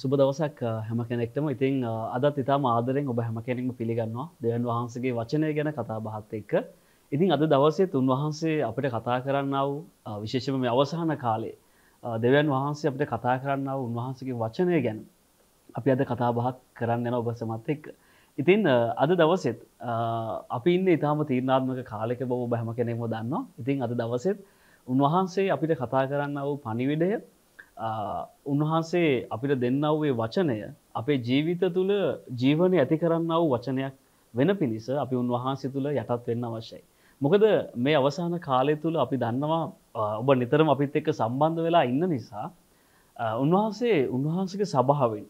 සුබ දවසක් හැම කෙනෙක්ටම ඉතිං අදත් ඉතා ආදරෙන් ඔබ හැම කෙනෙක්ම පිළිගන්නවා දෙවන් වහන්සගේ වචනය ගැන කතා බහත් එක්ක ඉතින් අද දවසේත් උන්වහන්සේ අපට කතා කරන්නව විශේෂම මේ අවසාන කාලේ දෙවන් වහන්සේ අපට කතා කරන්නව උන්වහන්සගේ වචනය ගැන අපි අද කතා බහත් කරන්න යන ඔබ සමත් එක්ක ඉතින් අද දවසෙත් අපි ඉන්න ඉතාම තීරණාත්මක කාලෙක බව බැහම කෙනෙක්ම දන්නවා ඉතින් අද දවසෙත් උන්වහන්සේ අපිට කතා කරන්නව පනිවිඩය උන්වහන්සේ අපිට දෙන්නව්වේ වචනය අපේ ජීවිත තුළ ජීවනය ඇති කරන්නව වචනයක් වෙන පිණිස අපි උන්වහන්සේ තුළ යටත් වෙන්න අවශ්‍යයි. මොකද මේ අවසාන කාලය තුළ අපි දන්නවා ඔබ නිතරම අපිත් එක්ක සම්බන්ධ වෙලා ඉන්න නිසා උන්වහන්සේ උන්වහන්සක සභාවෙන්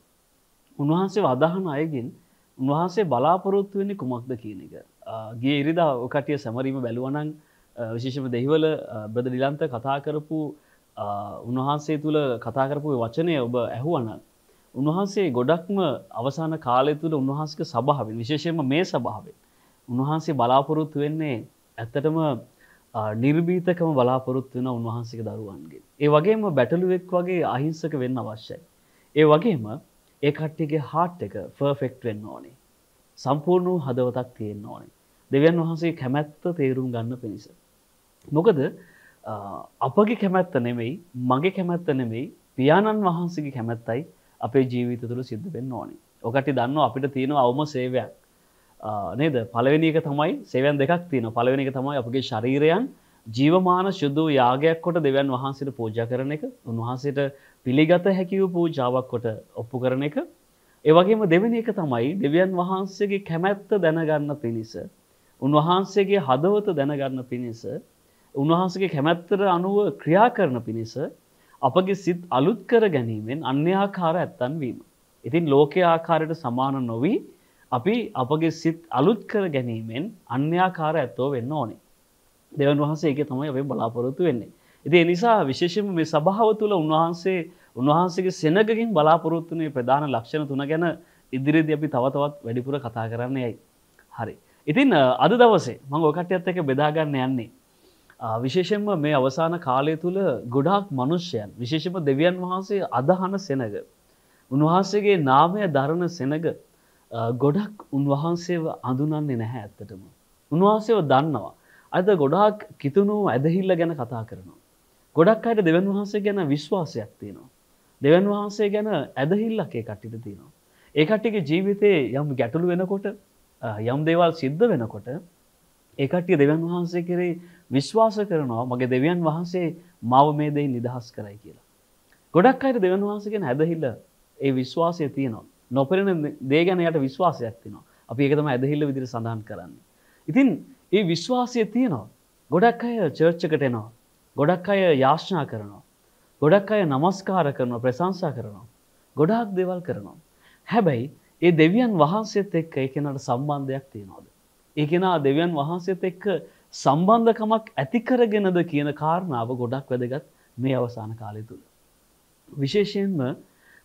උන්වහන්සේ වදාහන අයගින් උන්වහන්සේ බලාපොරොත්තු වෙන්නේ කුමක්ද කියන එක. ගේ ඉරිදා කටිය සැමරීම බැලුවනං විශේෂම දෙහිවල බ්‍රද නිලන්ත කතා කරපු උන්වහන්සේ තුළ කතාකරපු වචනය ඔබ ඇහුවන උන්වහන්සේ ගොඩක්ම අවසාන කාලය තුළ උන්වහන්සක සභාවෙන් විශේෂයම මේ සභාවේ උන්වහන්සේ බලාපොරොත්තු වෙන්නේ ඇත්තටම නිර්බීතකම බලාපොරොත්තු වෙන උන්වහන්සේක දරුවන්ගේ. ඒ වගේම බැටලුවෙක් වගේ අහිංසක වෙන්න අවශ්‍යයි. ඒ වගේම ඒ කට්ටියගේ හාට් එක ෆර්ෆෙක්ට් වෙන්න ඕනේ. සම්පූර්ණ වූ හදවතක් තියෙන්න ඕනේ. දෙවියන් වහන්සේ කැමැත්ත තේරුම් ගන්න පිණිස. මොකද අපගේ කැමැත්ත නෙමෙයි මගේ කැමැත්ත නෙමෙයි පියාණන් වහන්සගේ කැමැත්තයි අපේ ජීවිත තුළ සිද්ධ වෙන්න ඕනි. ඔකට දන්න අපිට තියෙන අවම සේවයක් නේද පලවෙනික තමයි සේවන් දෙකක් තියෙන පලවෙනික තමයි අපගේ ශරීරයන් ජීවමාන ශුද්දූ යාගයක් කොට දෙවන් වහන්සට පූජා කරන එක උන්වහන්සේට පිළිගත හැකිව පූජාවක් කොට ඔප්පු කරන එක ඒවගේම දෙවෙන එක තමයි දෙවියන් වහන්සේගේ කැමැත්ත දැනගන්න පිණිස. උන්වහන්සේගේ හදවත දැනගන්න පිණිස උන්වහන්සගේ කැමැත්තර අනුව ක්‍රියා කරන පිණිස අපගේ සිත් අලුත් කර ගැනීමෙන් අන්‍යාකාර ඇත්තන් වීම. ඉතින් ලෝක ආකාරයට සමාන නොවී අපි අපගේ සිත් අලුත් කර ගැනීමෙන් අන්‍යාකාර ඇත්තෝ වෙන්න ඕනේ. දෙවන් වහන්සේ එක තමයි ඔය බලාපොරොතු වෙන්නේ. ඉති නිසා විශේෂම මේ සභාව තුළ උන්වහන්සේ උන්වහන්සේගේ සෙනගකින් බලාපොරොත්තුනේ ප්‍රධාන ලක්ෂණ තුන ගැන ඉදිරිදි අපි තවතවත් වැඩිපුර කතා කරන්න යයි. හරි. ඉතින් අද දවසේ මං ඔකටයත් එක බෙදාගන්න යන්නේ විශේෂෙන්ම මේ අවසාන කාලය තුළ ගොඩාක් මනුෂ්‍යයන් විශේෂම දෙවියන් වහන්සේ අදහන සෙනග. උන්වහන්සේගේ නාමය දරණ සෙනග ගොඩක් උන්වහන්සේව අඳුනන්නේ නැහැ ඇත්තටම. උන්වහන්සේව දන්නවා. අද ගොඩාක් කිතුුණු ඇදහිල්ල ගැන කතා කරනවා. ගොඩක් අයට දෙවන් වහන්සේ ගැන විශ්වාසයක් තියෙනවා. දෙවන් වහන්සේ ගැන ඇදහිල්ලකේ කට්ටිට තියෙනවා. ඒකට්ටික ජීවිතයේ යම් ගැටළු වෙනකොට යම් දේවල් සිද්ධ වෙනකොට ඒකටිය දෙවන් වහන්සේ කෙරේ විශ්වාස කරනවා මගේ දෙවියන් වහන්සේ මව මේ දෙයි නිදහස් කරයි කියලා. ගොඩක් අයට දෙවන් වහන්සේගෙන හැදහිල්ල ඒ විශ්වාසය තියනවා. නොපරෙන දේ ගැන යට විශ්වාසයක් තිනවා. අපි ඒක තමයි ඇදහිල්ල විදිහට සඳහන් කරන්නේ. ඉතින් ඒ විශ්වාසය තියනවා. ගොඩක් අය චර්ච් එකට එනවා. ගොඩක් අය යාඥා කරනවා. ගොඩක් අය নমස්කාර කරනවා, ප්‍රශංසා කරනවා. ගොඩාක් දේවල් කරනවා. හැබැයි ඒ දෙවියන් වහන්සේත් එක්ක ඒ කෙනාට සම්බන්ධයක් තියනවාද? ඒකෙනා දෙවියන් වහන්සේත් එක්ක සම්බන්ධකමක් ඇතිකරගෙනද කියන කාරණාව ගොඩක් වැදගත් මේ අවසාන කාලය තුළ. විශේෂයෙන්ම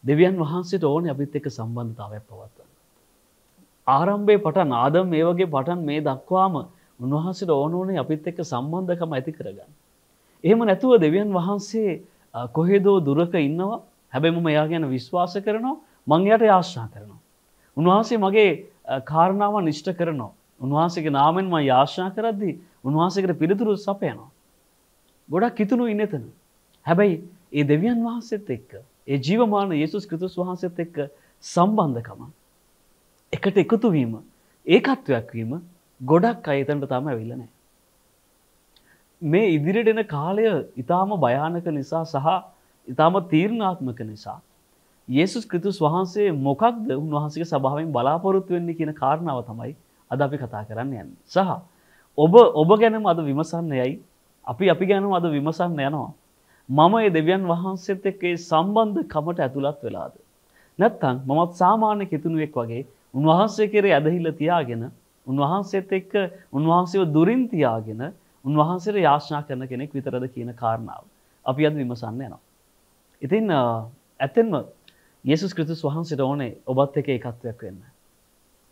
දෙවියන් වහන්සේට ඕන අපිත් එක්ක සම්බන්ධතාවයක් පවත්වන්න. ආරම්භයේ පටන් ආදම් මේ වගේ පටන් මේ දක්වාම උන්වහන්සේට ඕන ඕනේ අපිත් එක්ක සම්බන්ධකම ඇති කරගන්න. එහෙම නැතුව දෙවියන් වහන්සේ කොහෙදෝ දුරක ඉන්නවා හැබැයිම එයා ගැන විශ්වාස කරනවා මං යට ආශ්‍රා කරනවා. උන්වහන්සේ මගේ කාරණාව නිෂ්ට කරනවා. උන්වහන්සේගේ නාමෙන් මම යාශ්නා කරද්දී උන්වහන්සේකට පිළිතුරු සපයනවා. ගොඩක් කිතුණු ඉන්න එතන. හැබැයි ඒ දෙවියන් වහන්සේත් එක්ක ඒ ජීවමාන යේසුස් ක්‍රිස්තුස් වහන්සේත් එක්ක සම්බන්ධකම එකට එකතු වීම ඒකත්වයක් වීම ගොඩක් අය එතනට තාම ඇවිල්ලා නැහැ. මේ ඉදිරියට එන කාලය ඊටාම භයානක නිසා සහ ඊටාම තීර්ණාත්මක නිසා යේසුස් ක්‍රිස්තුස් වහන්සේ මොකක්ද උන්වහන්සේගේ සභාවෙන් බලාපොරොත්තු වෙන්නේ කියන කාරණාව තමයි අද අපි කතා කරන්න යන්න. සහ ඔබ ඔබ ගැනම අද විමසන්න යයි අපි අපි ගැනම අද විමසන්න යනවා. මම ඒ දෙවියන් වහන්සේත් එක්ක ඒ සම්බන්ධකමට ඇතුළත් වෙලාද. නැත්තං මමත් සාමාන්‍ය කෙතුනුවෙක් වගේ උන්වහන්සේ කෙරේ ඇදහිල්ල තියාගෙන උන්වහන්සේත් එක්ක උන්වහන්සේව දුරින් තියාගෙන උන්වහන්සේට යාශ්නා කරන කෙනෙක් විතරද කියන කාරණාව. අපි අද විමසන්න යනවා. ඉතින් ඇතෙන්ම යේසුස් ක්‍රිස්තුස් වහන්සේට ඕනේ ඔබත් එක එකත්වයක් වෙන්න.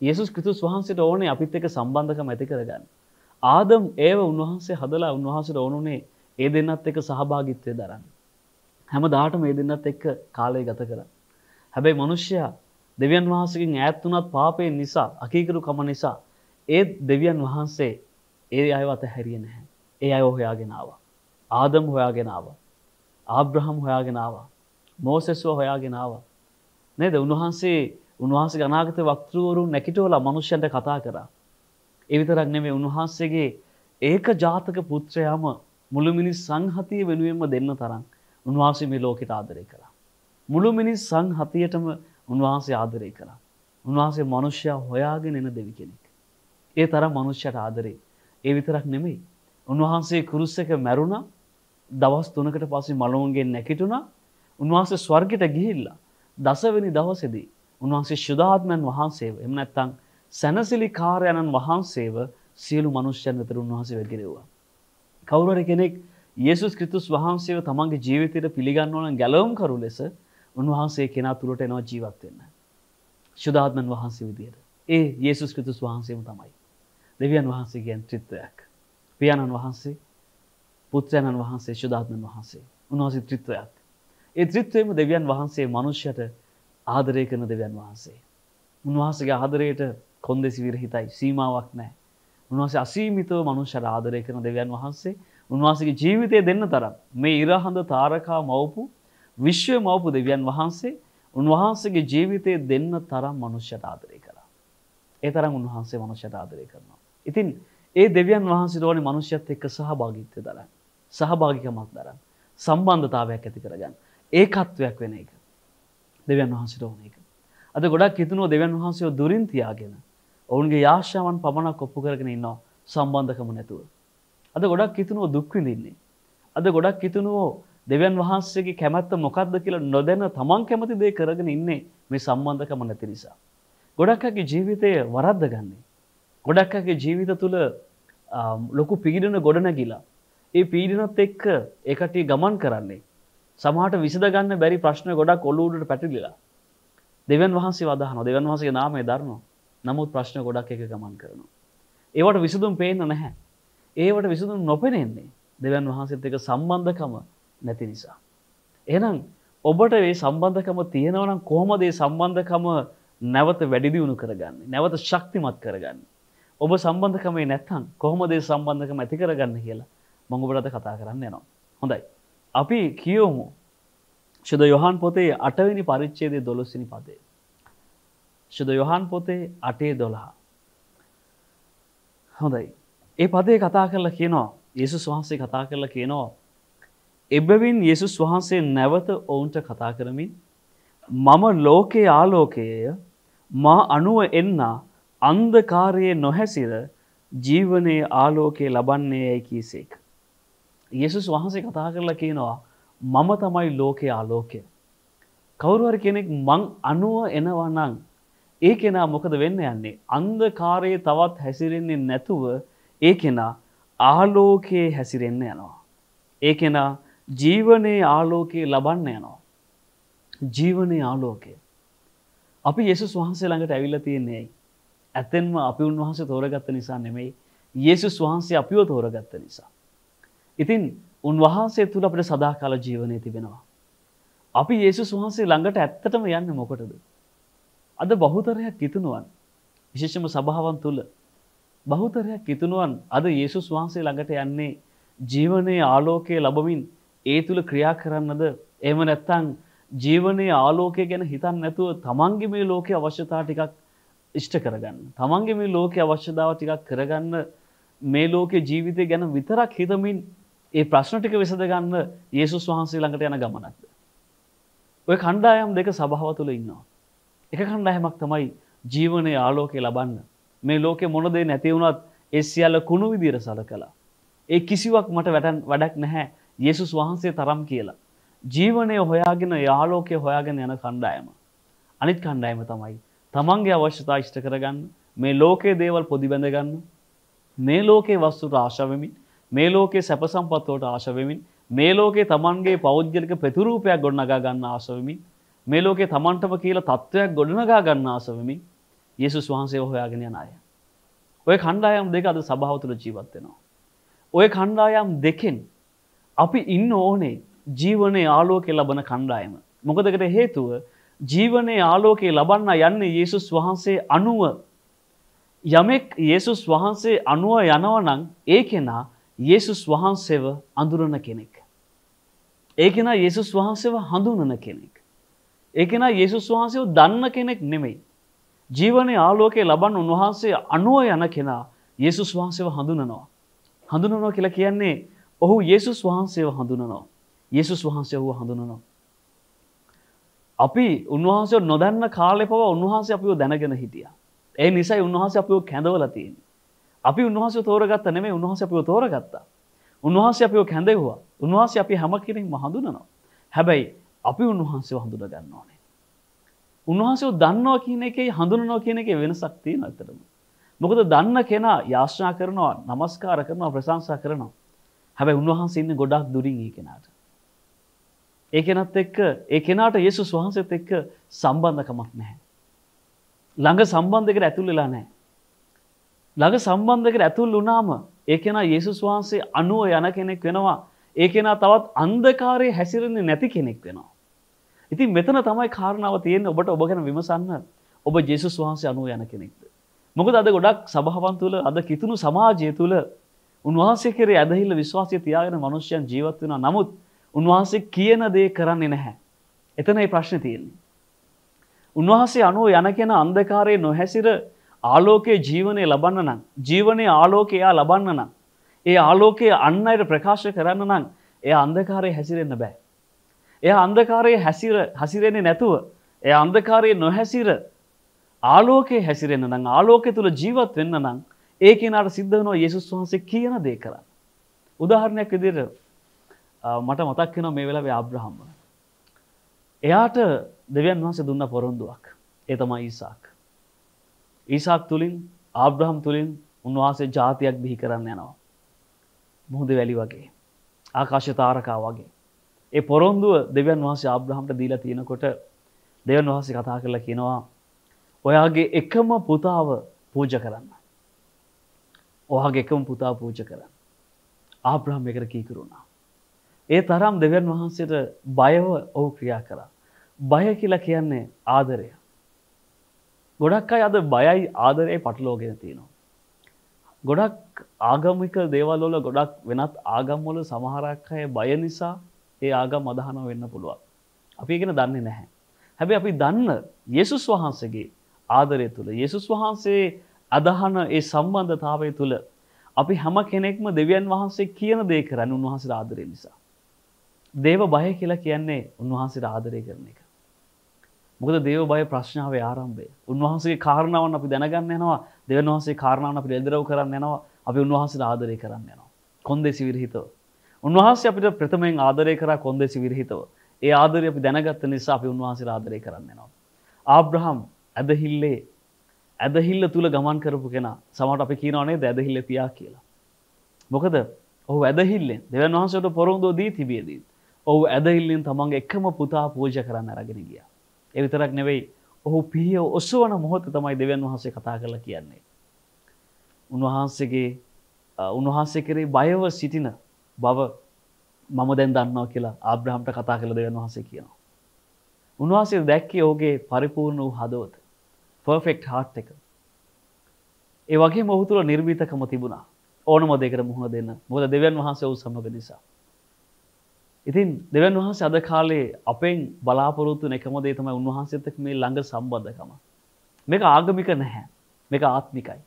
යසු කෘතුස් වහන්සට ඕනේ අපිත් එක සම්බන්ධකම ඇති කරගන්න. ආදම් ඒව උන්වහන්සේ හදලා උන්වහන්සට ඕනුනේ ඒ දෙන්නත් එක සහභාගිත්වය දරන්න. හැම දාටම ඒ දෙන්නත් එක්ක කාලය ගත කර. හැබැයි මනුෂ්‍යයා දෙවියන් වහන්සකින් ඈත්තුනත් පාපයෙන් නිසා අකීකරු කම නිසා ඒත් දෙවියන් වහන්සේ ඒ අය අත හැරිය නැහැ. ඒ අය හොයාගෙනාව. ආදම් හොයාගෙනාව. ආබ්‍රහම් හොයාගෙනාව. මෝසෙස්ව හොයාගෙනාව. නේද උන්වහන්සේ උන්වහන්සේ ගනාගත වක්තෘවරුන් නැකිටවල මනුෂ්‍යන්ට කතා කරා. එවිතරක් නෙමේ උන්වහන්සේගේ ඒක ජාතක පුත්‍රයාම මුළුමිනි සංහතිය වෙනුවෙන්ම දෙන්න තරම් උන්වහන්සේ මේ ලෝකෙට ආදරය කළා. මුළුමිනි සංහතියටම උන්වහන්සේ ආදරය කළා. උන්වහන්සේ මනුෂ්‍යයා හොයාගෙන එන දෙවි කෙනෙක්. ඒ තරම් මනුෂ්‍යයට ආදරේ. ඒ විතරක් නෙමෙයි. උන්වහන්සේ කුරුස් එක මැරුණා. දවස් 3කට පස්සේ මලවුන්ගෙන් නැකිටුණා. උන්වහන්සේ ස්වර්ගයට ගිහිල්ලා දසවෙනි දවසේදී උන්වහන්සේ ශුදාත්මයන් වහන්සේව එම නැත්තං සැනසිලි කාරයණන් වහන්සේව සියලු මනුෂ්‍යයන් වෙතර උන්වහන්සේ වැගිරෙව්වා. කවුරර කෙනෙක් යේසුස් ක්‍රිතුස් වහන්සේව තමන්ගේ ජීවිතයට පිළිගන්නවන ගැලවම් කරු ලෙස උන්වහන්සේ කෙනා තුළට එනවා ජීවත්වෙන්න. ශුදාත්මන් වහන්සේ විදියට. ඒ යේසුස් ක්‍රිතුස් වහන්සේම තමයි. දෙවියන් වහන්සේගේන් ත්‍රිත්වයක්. පියාණන් වහන්සේ පුත්‍රයණන් වහන්සේ ශුදාත්මන් වහන්සේ උන්වහන්සේ ත්‍රිත්වයක්. ඒ ත්‍රිත්වයම දෙවියන් වහන්සේ මනුෂ්‍යයට ආදරය කරන දෙවන් වහන්සේ. උන්වහන්සගේ ආදරයට කොන්දෙසි විරහිතයි සීමාවක් නෑ. උන්වහස අසීමිතව මනුෂ්‍යට ආදරය කරන දෙවන් වහන්සේ උන්වහසගේ ජීවිතය දෙන්න තරම් මේ ඉරහඳ තාරකා මවපු විශ්වය මවපු දෙවියන් වහන්සේ උන්වහන්සගේ ජීවිතය දෙන්න තරම් මනුෂ්‍යට ආදරය කරා. ඒ තරම් උන්වහන්සේ මනුෂ්‍යට ආදරය කරනවා. ඉතින් ඒ දෙවියන් වහන්සේ ඕනි මනුෂ්‍යත් එක්ක සහභාගිත්වය දරන්න. සහභාගිකමක් දරන්න. සම්බන්ධතාවයක් ඇති කරගන්න. ඒකත්වයක් වෙන එක. දෙවන් වහන්සට ඕන එක. අද ගොඩක් හිතනුව දෙවන් වහන්සේෝ දුරින් තියාගෙන ඔවුන්ගේ යාශාවන් පමණක් කොප්පු කරගෙන ඉන්නවා සම්බන්ධකම නැතුව. අද ගොඩක් හිතනුව දුක්විඳින්නේ. අද ගොඩක් හිතනුවෝ දෙවන් වහන්සේගේ කැමැත්ත මොකක්ද කියලා නොදැන තමන් කැමති දේ කරගෙන ඉන්නේ මේ සම්බන්ධකම නැති නිසා. ගොඩක්ගේ ජීවිතය වරද්ද ගන්නේ. ගොඩක්ගේ ජීවිත තුළ ලොකු පිගිඩන ගොඩනැගිලා. ඒ පීඩනත් එක්ක ඒකටේ ගමන් කරන්නේ සමහට විසඳගන්න බැරි ප්‍රශ්න ගොඩක් කොල්ලූඩට පැටිලිලා දෙවන් වහන්සේ වදහන දෙවන් වහසේ නාමේ දරනවා නමුත් ප්‍රශ්න ගොඩක් එක ගමන් කරනවා. ඒවට විසඳුම් පේන්න නැහැ. ඒවට විසඳුම් නොපෙනෙන්නේ දෙවන් වහන්සේත් එක සම්බන්ධකම නැති නිසා. එහෙනම් ඔබට මේ සම්බන්ධකම තියෙනවනම් කොහොමද මේ සම්බන්ධකම නැවත වැඩි දියුණු කරගන්නේ? නැවත ශක්තිමත් කරගන්නේ? ඔබ සම්බන්ධකමේ නැත්නම් කොහොමද මේ සම්බන්ධකම ඇති කරගන්නේ කියලා මම ඔබට කතා කරන්න යනවා. හොඳයි. අපි කියවමු ශුද යොහන් පොතේ අටවෙනි පරිච්චේදය දොළොස්සිනි පදේ. ශුද යොහන් පොතේ අටේ දොළහා. හොඳයි. ඒ පදේ කතා කරලා කියනවා යසුස් වහන්සේ කතා කරලා කියනවා. එබවින් යසුස් වහන්සේ නැවත ඔවුන්ට කතා කරමින් මම ලෝකයේ ආලෝකයේය මා අනුව එන්න අන්දකාරයේ නොහැසිර ජීවනයේ ආලෝකයේ ලබන්නේ යැයි කීසේක. යෙසුස් වහන්සේ කතා කරලා කියනවා මම තමයි ලෝකයේ ආලෝකය. කවුරුවර කෙනෙක් මං අනුව එනවනං ඒ කෙනා මොකද වෙන්න යන්නේ අන්ද කාරයේ තවත් හැසිරෙන්නේ නැතුව ඒ කෙනා ආලෝකයේ හැසිරෙන්න යනවා. ඒ කෙනා ජීවනයේ ආලෝකයේ ලබන්න යනවා. ජීවනයේ ආලෝකය. අපි යෙසුස් වහන්සේ ළඟට ඇවිල්ල තියන්නේ ඇතෙන්ම අපි උන්වහන්සේ තෝරගත්ත නිසා නෙමෙයි යෙසුස් වහන්සේ අපිව තෝරගත්ත නිසා. ඉතින් උන්වහන්සේ තුළ අපට සදා කාල ජීවනය තිබෙනවා. අපි ඒසුස් වහන්සේ ළඟට ඇත්තටම යන්න මොකටද. අද බහුතරයක් කිතුනුවන් විශේෂම සභාවන් තුළ බහුතරයක් කිතුනුවන් අද ඒසුස් වහන්සේ ළඟට යන්නේ ජීවනයේ ආලෝකය ලබමින් ඒ තුළ ක්‍රියා කරන්නද එම නැත්තං ජීවනයේ ආලෝකය ගැන හිතන් නැතුව තමන්ගේ මේ ලෝක අවශ්‍යතා ටිකක් ඉෂ්ට කරගන්න. තමන්ගේ මේ ලෝක අවශ්‍යදාව ටිකක් කරගන්න මේ ලෝකෙ ජීවිතය ගැන විතරක් හිතමින් ඒ ප්‍රශ්න ටික විසඳ ගන්න යේසුස් වහන්සේ ළඟට යන ගමනක්ද. ඔය කණ්ඩායම් දෙක සභාව තුළ ඉන්නවා. එක කණ්ඩායමක් තමයි ජීවනය ආලෝකය ලබන්න මේ ලෝකෙ මොනදේ නැතිවුණත් එස්සිියල්ල කුණු විදිර සල කලා. ඒ කිසිවක් මට වැටන් වැඩක් නැහැ යෙසුස් වහන්සේ තරම් කියලා. ජීවනය හොයාගෙන යාලෝකය හොයාගෙන යන කණ්ඩායම. අනිත් කණ්ඩායම තමයි තමන්ගේ අවශ්‍යතා ෂ්ට කරගන්න මේ ලෝකයේ දේවල් පොදිබැඳගන්න මේ ලෝකයේ වස්තුර ආශාවමින් මේ ලෝකේ සැප සම්පත්වලට ආශ වෙමින් මේ ලෝකේ Tamanගේ පෞද්ගලික ප්‍රතිරූපයක් ගොඩනගා ගන්න ආශ වෙමින් මේ ලෝකේ Tamanටම කියලා තත්වයක් ගොඩනගා ගන්න ආශ වෙමින් යේසුස් වහන්සේව හොයාගෙන යන අය. ඔය කණ්ඩායම් දෙක අද සභාව තුළ ජීවත් වෙනවා. ඔය කණ්ඩායම් දෙකෙන් අපි ඉන්න ඕනේ ජීවනයේ ආලෝකේ ලබන කණ්ඩායම. මොකදකට හේතුව ජීවනයේ ආලෝකේ ලබන්න යන්නේ යේසුස් වහන්සේ අනුව යමෙක් යේසුස් වහන්සේ අනුව යනවනම් ඒ කෙනා යේසුස් වහන්සේව අඳුරන කෙනෙක්. ඒකෙන යේසුස් වහන්සේව හඳුනන කෙනෙක්. ඒකෙන යේසුස් වහන්සේව දන්න කෙනෙක් නෙමෙයි. ජීවනය ආලෝකයේ ලබන් උන්වහන්සේ අනුව යන කෙනා යේසුස් වහන්සේව හඳුනනවා. හඳුනනවා කියලා කියන්නේ ඔහු යේසුස් වහන්සේව හඳුනනවා. යේසුස් වහන්සේ ඔහු හඳුනනවා. අපි උන්වහන්සේ නොදන්න කාලෙ පවා උන්වහන්සේ අපිව දැනගෙන හිටියා. ඒ නිසයි උන්වහන්සේ අපිව කැඳවලා තියෙන්නේ. අපි උන්වහස තෝරගත්ත නෙමේ උන්වහස අපිව තෝරගත්තා. උන්වහස අපිෝ කැඳෙව්වා උන්වහස අපි හැම කිරින්ම හඳුනනවා. හැබැයි අපි උන්වහන්සේ හඳුන ගන්න ඕනේ. උන්වහන්සේ දන්නවා කියන එකේ හඳුනනවා කියන එකේ වෙනසක් තියෙනවා ඇත්තටම. මොකද දන්න කෙනා යාශ්නා කරනවා, নমස්කාර කරනවා, ප්‍රශංසා කරනවා. හැබැයි උන්වහන්සේ ඉන්නේ ගොඩක් දුරින් ඒ කෙනාට. ඒ කෙනත් එක්ක ඒ කෙනාට යේසුස් වහන්සේත් එක්ක සම්බන්ධකමක් නැහැ. ළඟ සම්බන්ධයකට ඇතුල් වෙලා නැහැ. ළඟ සම්බන්ධකට ඇතුල් වුණාම ඒ කෙනා යේසුස් වහන්සේ අනුව යන කෙනෙක් වෙනවා. ඒ කෙනා තවත් අන්ධකාරයේ හැසිරෙන්නේ නැති කෙනෙක් වෙනවා. ඉතින් මෙතන තමයි කාරණාව තියෙන්නේ ඔබට ඔබ ගැන විමසන්න. ඔබ ජේසුස් වහන්සේ අනුව යන කෙනෙක්ද? මොකද අද ගොඩක් සභාවන් තුළ අද කිතුණු සමාජය තුළ උන්වහන්සේ කෙරේ ඇදහිල්ල විශ්වාසය තියාගෙන මිනිස්යන් ජීවත් වෙනවා. නමුත් උන්වහන්සේ කියන දේ කරන්නේ නැහැ. එතනයි ප්‍රශ්නේ තියෙන්නේ. උන්වහන්සේ අනුව යන කෙනා අන්ධකාරයේ නොහැසිර ආලෝකයේ ජීවනය ලබන්න නම් ජීවනයේ ආලෝකය එයා ලබන්න නම් ඒ ආලෝකය අන් අයට ප්‍රකාශ කරන්න නම් එයා අන්ධකාරයේ හැසිරෙන්න බෑ. එයා අන්ධකාරයේ හැසිර හසිරෙන්නේ නැතුව එයා අන්ධකාරයේ නොහැසිර ආලෝකයේ හැසිරෙන්න නම් ආලෝකය තුල ජීවත් වෙන්න නම් ඒ කෙනාට සිද්ධ වෙනවා යේසුස් වහන්සේ කියන දේ කරන්න. උදාහරණයක් විදිහට මට මතක් වෙනවා මේ වෙලාවේ ආබ්‍රහම්ම. එයාට දෙවියන් වහන්සේ දුන්න පොරොන්දුවක්. ඒ තමයි ඊසාක්. ඊසාක් තුළින් ආබ්‍රහම් තුළින් උන්වහන්සේ ජාතියක් බිහි කරන්න යනවා. මුහුද වැලි වගේ. ආකාශ තාරකා වගේ. ඒ පොරොන්දුව දෙවන් වහසේ ආබ්‍රහම්ට දීලා තියෙනකොට දෙවන් වහසේ කතා කරලා කියනවා ඔයාගේ එකම පුතාව පූජ කරන්න. ඔහගේ එකම පුතා පූජ කරන්න. ආබ්‍රහම් එකට කීකරුණා. ඒ තරම් දෙවන් වහන්සේට බයව ඔහු ක්‍රියා කරා. බය කියලා කියන්නේ ආදරය. ගොඩක් අයි අද බයයි ආදරය පටලෝගෙන තියෙනවා. ගොඩක් ආගමික දේවල්ලොල ගොඩක් වෙනත් ආගම්වල සමහරක් අය බය නිසා ඒ ආගම් අදහන වෙන්න පුළුවන්. අපි ගෙන දන්නේ නැහැ. හැබැ අපි දන්න යෙසුස් වහන්සගේ ආදරය තුළ යෙසුස් වහන්සේ අදහන ඒ සම්බන්ධතාවය තුළ අපි හැම කෙනෙක්ම දෙවියන් වහන්සේ කියන දේ කරන්න උන්වහන්සේ ආදරය නිසා. දේව බය කියලා කියන්නේ උන්වහන්සේ ආදරය කරන එක. මොකද දේව බය ප්‍රශ්නාව ආරම්භය උන්වහන්සේ කාරණාවන් අපි දැනගන්න යනවා දෙවන් වහන්සේ කාරණාවන් අපි එල්දරව් කරන්න යනවා අපි උන්වහන්සේ ආදරය කරන්න යනවා කොන්දෙසි විරහිතව උන්වහන්සේ අපිට ප්‍රථමයෙන් ආදරය කරා කොන්දෙසි විරහිතව ඒ ආදරය අපි දැනගත්ත නිසා අපි උන්වහන්සේ ආදරය කරන්න යනවා ආබ්‍රහම් ඇදහිල්ලේ ඇදහිල්ල තුළ ගමන් කරපු කෙනා සමට අපි කියනවනේ ඇදහිල්ල පියා කියලා මොකද ඔහු ඇදහිල්ලෙන් දෙවන් වහන්සට පොරුන්දෝ දී තිබියදී ඔහු ඇදහිල්ලෙන් තමන්ගේ එකම පුතා පූජ කරන්න අරගෙන ගියා එවිතරක් නෙවෙයි ඔහු පිහිය ඔස්සවන මොහොත තමයි දෙවන් වහන්සේ කතා කරලා කියන්නේ. උන්වහන්සේගේ උන්වහන්සේ කරේ බයව සිටින බව මම දැන් දන්නවා කියලා ආබ්‍රහම්ට කතා කළ දෙවන් වහන්සේ කියනවා. උන්වහන්සේ දැක්කේ ඔහුගේ පරිපූර්ණ වූ හදවත. පර්ෆෙක්ට් හාට් එක. ඒ වගේ මොහු තුළ නිර්විතකම තිබුණා ඕනම දෙකට මුහුණ දෙන්න මොද දෙවන් වහන්සේ වූ සමග නිසා. ඉතින් දෙවන් වහන්ස අද කාලේ අපෙන් බලාපොරොත්තු නැකමදේ තමයි උන්වහන්සේතක මේ ළඟ සම්බන්ධකම. මේක ආගමික නැහැ. මේක ආත්මිකයි.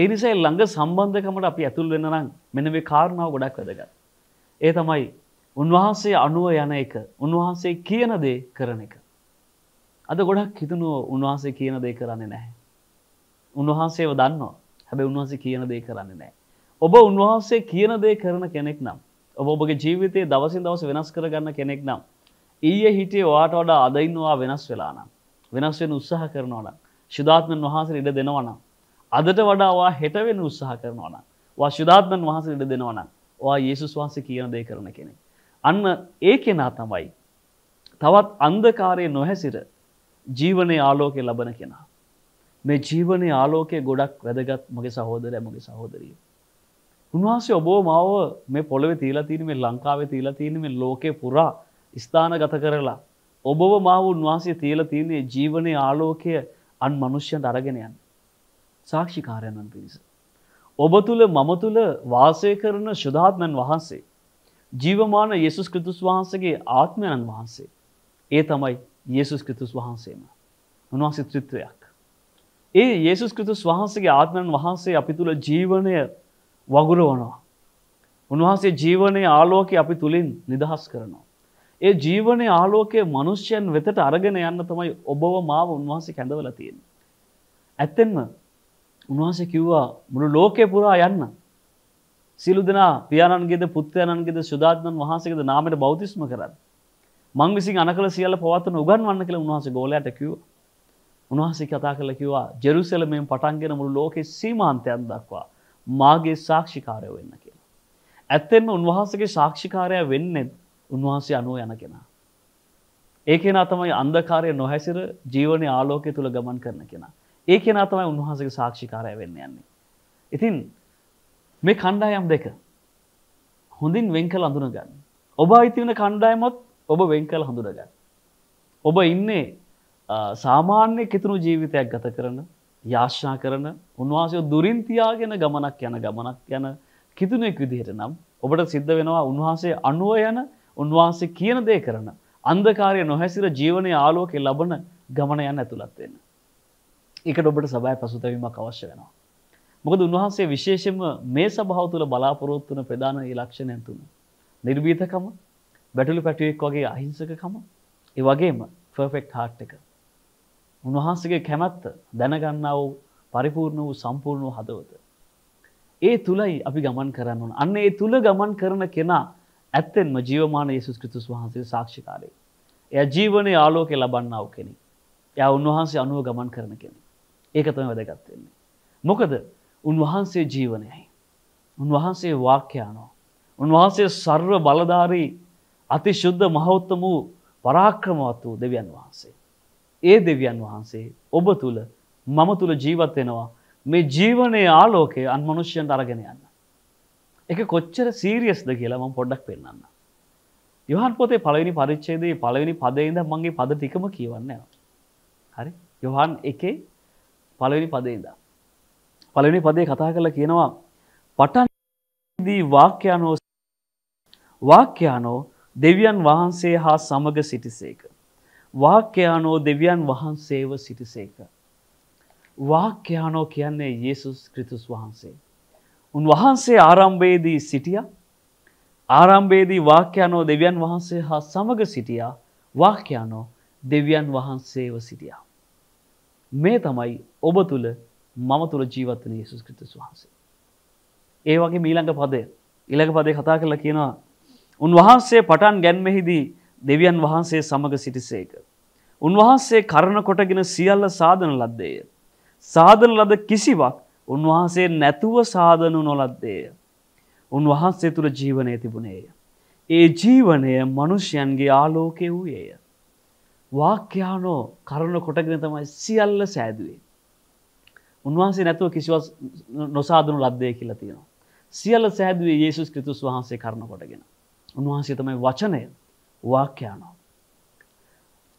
ඒ නිසා ළඟ සම්බන්ධකමට අපි ඇතුල් වෙන්න නම් මෙන්න මේ කාරණාව ගොඩක් වැදගත්. ඒ තමයි උන්වහන්සේ අනුව යන එක, උන්වහන්සේ කියන දේ කරන එක. අද ගොඩක් හිතනවා උන්වහන්සේ කියන දේ කරන්නේ නැහැ. උන්වහන්සේව දන්නවා. හැබැයි උන්වහන්සේ කියන දේ කරන්නේ නැහැ. ඔබ උන්වහන්සේ කියන දේ කරන කෙනෙක් නම් ඔබගේ ජීවිතයේ දවසින් දවස වෙනස් කරගන්න කෙනෙක් නම්. ඊයේ හිටියේ ඔයාට වඩා අද ඉන්නවා වෙනස් වෙලා නම්. වෙනස් වෙන්න උත්සාහ කරනවා නම්. ශුද්ධාත්මන් වහන්සේ ඉඩ දෙනවා නම්. අදට වඩා ඔයා හෙට වෙන්න උත්සාහ කරනවා නම්. ඔයා ශුද්ධාත්මන් වහන්සේ ඉඩ දෙනවා නම්. ඔයා යේසුස් වහන්සේ කියන දේ කරන කෙනෙක්. අන්න ඒ කෙනා තමයි තවත් අන්ධකාරයේ නොහැසිර ජීවනයේ ආලෝකය ලබන කෙනා. මේ ජීවනයේ ආලෝකය ගොඩක් වැදගත් මගේ සහෝදරය මගේ සහෝදරියෝ. උන්වහන්සේ ඔබෝ මාව මේ පොළවේ තීලා තියෙන මේ ලංකාවේ තීලා තියෙන මේ ලෝකේ පුරා ස්ථානගත කරලා ඔබව මාව උන්වහන්සේ තියලා තියෙන්නේ ජීවනයේ ආලෝකය අන් මනුෂ්‍යයන්ට අරගෙන යන්න. සාක්ෂිකාරයන්න් පිණිස. ඔබ තුල මම තුල වාසය කරන ශුද්ධාත්මන් වහන්සේ ජීවමාන යේසුස් ක්‍රිස්තුස් වහන්සේගේ ආත්මයන් වහන්සේ. ඒ තමයි යේසුස් ක්‍රිස්තුස් වහන්සේම. උන්වහන්සේ ත්‍රිත්වයක්. ඒ යේසුස් ක්‍රිස්තුස් වහන්සේගේ ආත්මයන් වහන්සේ අපි තුල ජීවනය වගුරුවනවා. උන්වහන්සේ ජීවනයේ ආලෝකය අපි තුළින් නිදහස් කරනවා. ඒ ජීවනයේ ආලෝකයේ මනුෂ්‍යයන් වෙතට අරගෙන යන්න තමයි ඔබව මාව උන්වහන්සේ කැඳවලා තියෙන්නේ. ඇත්තෙන්ම උන්වහන්සේ කිව්වා මුළු ලෝකේ පුරා යන්න. සියලු දෙනා පියාණන්ගේද පුත්‍රයන්න්ගේද සුදාත්මන් වහන්සේගේද නාමයට බෞතිස්ම කරන්න. මං විසින් අනකල සියල්ල පවත්වන උගන්වන්න කියලා උන්වහන්සේ ගෝලයට කිව්වා. උන්වහන්සේ කතා කරලා කිව්වා ජෙරුසලමෙන් පටන්ගෙන මුළු ලෝකේ සීමාන්තයන් දක්වා මාගේ සාක්ෂිකාරය වෙන්න කියලා. ඇත්තෙන්ම උන්වහන්සගේ සාක්ෂිකාරය වෙන්නෙත් උන්වහන්සේ අනුව යන කෙනා. ඒ කෙනා තමයි අන්දකාරය නොහැසිර ජීවනය ආලෝකය තුළ ගමන් කරන කෙනා. ඒ කෙනා තමයි උන්වහන්සගේ සාක්ෂිකාරය වෙන්න යන්නේ. ඉතින් මේ කණ්ඩායම් දෙක හොඳින් වෙංකල් අඳුන ගන්න. ඔබ අයිතිවන කණ්ඩායමොත් ඔබ වෙංකල් හඳුනගන්න. ඔබ ඉන්නේ සාමාන්‍ය කිතුරු ජීවිතයක් ගත කරන යාශ්නා කරන උන්වහන්සය දුරින් තියාගෙන ගමනක් යන ගමනක් යන කිතුනෙක් විදිහට නම් ඔබට සිද්ධ වෙනවා උන්වහන්සේ අනුව යන උන්වහන්සේ කියන දේ කරන අන්දකාරය නොහැසිර ජීවනය ආලෝකෙ ලබන ගමන යන්න ඇතුළත්වෙන්න. එකට ඔබට සබයි පසුතැවීමක් අවශ්‍ය වෙනවා. මොකද උන්වහන්සේ විශේෂම මේ සභාව තුළ බලාපොරොත්තුන ප්‍රධාන ලක්ෂණයන් තුන. නිර්බීතකම බැටලු පැටියෙක් වගේ අහිංසකකම ඒ වගේම ෆර්ෆෙක්් හාට් එක උන්වහන්සගේ කැමැත්ත දැනගන්නාව පරිපූර්ණ වූ සම්පූර්ණ හදවත. ඒ තුළයි අපි ගමන් කරන්න ඕන අන්න ඒ තුළ ගමන් කරන කෙනා ඇත්තෙන්ම ජීවමාන යේසුස් ක්‍රිතුස් වහන්සේ සාක්ෂිකාරය. එය ජීවනය ආලෝකෙ ලබන්නාව කෙනෙ. ය උන්වහන්සේ අනුව ගමන් කරන කෙනෙ. ඒකතම වැදගත්වෙන්නේ. මොකද උන්වහන්සේ ජීවනයයි. උන්වහන්සේ වාක්‍යයානෝ. උන්වහන්සේ සර්ව බලධාරී අතිශුද්ධ මහෞත්තම වූ පරාක්‍රමවත් වූ දෙවියන් වහන්සේ. ඒ දෙවියන් වහන්සේ ඔබ තුළ මම තුළ ජීවත් වෙනවා මේ ජීවනයේ ආලෝකය අන්මනුෂ්‍යයන්ට අරගෙන යන්න. එක කොච්චර සීරියස්ද කියලා මම පොඩ්ඩක් පෙන්න්න. යොහන් පොතේ පළවෙනි පරිච්චේදේ පළවෙනි පදේද මගේ පද ටිකම කියවන්න හරි යොහන් එකේ පළවෙනි පදේද. පළවෙනි පදේ කතා කළ කියනවා පටන්දී වාක්‍යානෝ වාක්‍යානෝ දෙවියන් වහන්සේ හා සමග සිටිසේක. වාක්‍යයානෝ දෙවියන් වහන්සේව සිටිසේක. වාක්‍යයානෝ කියන්නේ යේසුස් ක්‍රිතුස් වහන්සේ. උන් වහන්සේ ආරම්භයේදී සිටිය ආරම්භයේදී වාක්‍යයානෝ දෙවියන් වහන්සේ හා සමග සිටියා වාක්‍යයානෝ දෙවියන් වහන්සේව සිටියා. මේ තමයි ඔබ තුළ මම තුළ ජීවත්වන යේසුස් ක්‍රිතුස් වහන්සේ. ඒ වගේ මීළඟ පදය ඉළඟ පදේ කතා කරලා කියනවා. උන්වහන්සේ පටන් ගැන්මෙහිදී දෙවියන් වහන්සේ සමඟ සිටිසේක. උන්වහන්සේ කරන කොටගෙන සියල්ල සාධන ලද්දේය. සාධන ලද කිසිවක් උන්වහන්සේ නැතුව සාධනු නොලද්දේය. උන්වහන්සේ තුළ ජීවනය තිබුණේය. ඒ ජීවනය මනුෂ්‍යයන්ගේ ආලෝකය වූයේය. වාක්‍යානෝ කරන කොටගෙන තමයි සියල්ල සෑදුවේ. උන්වහන්සේ නැතුව කිසිවත් නොසාධනු ලද්දේ කියලා තියෙනවා. සියල්ල සෑදුවේ යේසුස් ක්‍රිතුස් වහන්සේ කරන කොටගෙන. උන්වහන්සේ තමයි වචනය වාක්‍යානෝ.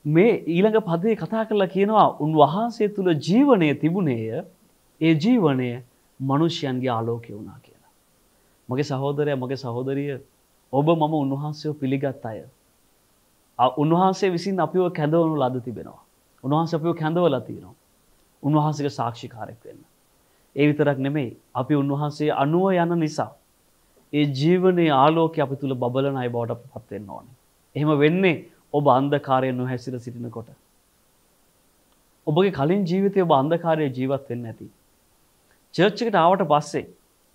මේ ඊළඟ පදේ කතා කරලා කියනවා උන්වහන්සේ තුළ ජීවනය තිබුණේය ඒ ජීවනය මනුෂ්‍යයන්ගේ ආලෝකය වුණා කියලා. මගේ සහෝදරය මගේ සහෝදරිය ඔබ මම උන්වහන්සේෝ පිළිගත් අය. උන්වහන්සේ විසින් අපිව කැඳවනු ලද තිබෙනවා. උන්වහන්ස අපිව කැඳවලා තියෙනවා. උන්වහන්සේක සාක්ෂිකාරෙක් වෙන්න. ඒ විතරක් නෙමෙයි අපි උන්වහන්සේ අනුව යන නිසා ඒ ජීවනයේ ආලෝකය අපි තුල බබලන අය බවට පත් වෙන්න ඕනේ. එහෙම වෙන්නේ ඔබ අන්දකාරයෙන් නොහැසිර සිටිනකොට. ඔබගේ කලින් ජීවිතය ඔබ අන්දකාරය ජීවත් වෙන්න ඇති. චර්ච්චකට ආවට පස්සේ